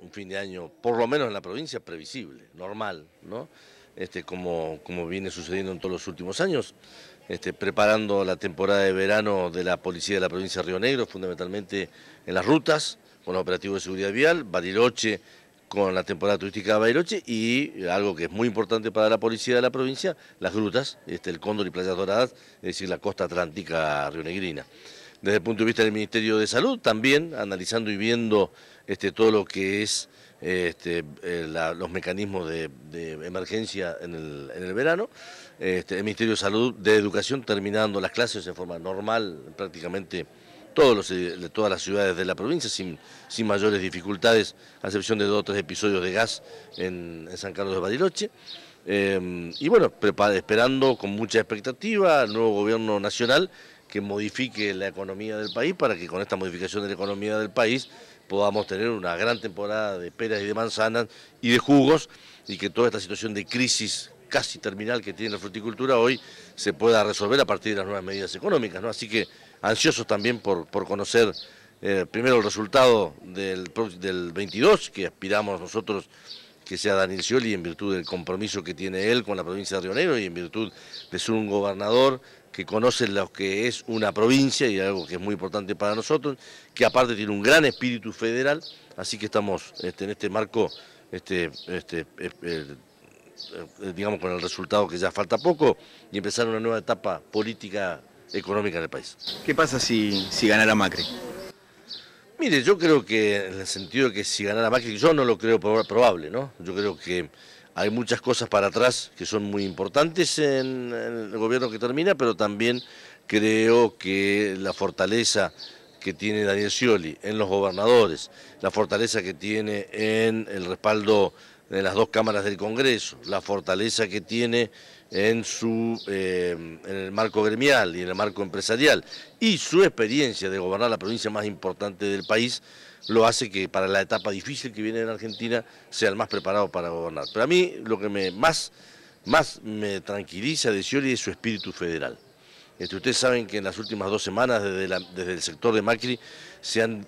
un fin de año, por lo menos en la provincia, previsible, normal, ¿no? Este, como, viene sucediendo en todos los últimos años, este, preparando la temporada de verano de la policía de la provincia de Río Negro, fundamentalmente en las rutas, con los operativos de seguridad vial, Bariloche con la temporada turística de Bariloche y algo que es muy importante para la policía de la provincia, las rutas, este, el Cóndor y Playas Doradas, es decir, la costa atlántica rionegrina desde el punto de vista del Ministerio de Salud, también analizando y viendo este, todo lo que es este, eh, los mecanismos de, emergencia en el, verano. Este, el Ministerio de Salud de Educación terminando las clases en forma normal prácticamente todos eh, todas las ciudades de la provincia sin, mayores dificultades, a excepción de dos o tres episodios de gas en, San Carlos de Bariloche. Em, y bueno, esperando con mucha expectativa al nuevo gobierno nacional que modifique la economía del país para que con esta modificación de la economía del país podamos tener una gran temporada de peras y de manzanas y de jugos y que toda esta situación de crisis casi terminal que tiene la fruticultura hoy se pueda resolver a partir de las nuevas medidas económicas. ¿no? Así que ansiosos también por, por conocer eh, primero el resultado del, 22, que aspiramos nosotros que sea Daniel Scioli en virtud del compromiso que tiene él con la provincia de Río Negro y en virtud de ser un gobernador que conocen lo que es una provincia y algo que es muy importante para nosotros, que aparte tiene un gran espíritu federal, así que estamos este, en este marco, este, este, eh, eh, digamos con el resultado que ya falta poco, y empezar una nueva etapa política económica en el país. ¿Qué pasa si, si la Macri? Mire, yo creo que en el sentido de que si ganara Macri, yo no lo creo probable, ¿no? Yo creo que hay muchas cosas para atrás que son muy importantes en, el gobierno que termina, pero también creo que la fortaleza que tiene Daniel Scioli en los gobernadores, la fortaleza que tiene en el respaldo de las dos cámaras del Congreso, la fortaleza que tiene en, su, eh, en el marco gremial y en el marco empresarial, y su experiencia de gobernar la provincia más importante del país, lo hace que para la etapa difícil que viene en Argentina sea el más preparado para gobernar. Pero a mí lo que me, más, más me tranquiliza de Scioli es su espíritu federal. Este, ustedes saben que en las últimas dos semanas desde, desde el sector de Macri se han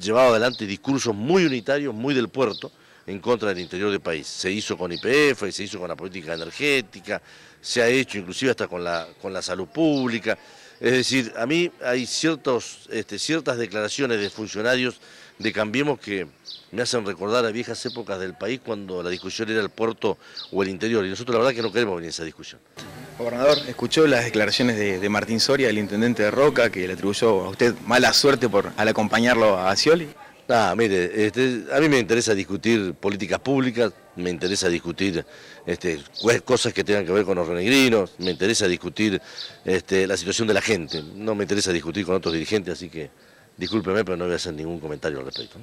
llevado adelante discursos muy unitarios, muy del puerto, en contra del interior del país. Se hizo con IPF, se hizo con la política energética, se ha hecho inclusive hasta con la, con la salud pública. Es decir, a mí hay ciertos, este, ciertas declaraciones de funcionarios de Cambiemos que me hacen recordar a viejas épocas del país cuando la discusión era el puerto o el interior. Y nosotros la verdad que no queremos venir a esa discusión. Gobernador, escuchó las declaraciones de, Martín Soria, el intendente de Roca, que le atribuyó a usted mala suerte por, al acompañarlo a Scioli. Ah, mire, este, a mí me interesa discutir políticas públicas, me interesa discutir este, cosas que tengan que ver con los renegrinos, me interesa discutir este, la situación de la gente, no me interesa discutir con otros dirigentes, así que discúlpeme, pero no voy a hacer ningún comentario al respecto.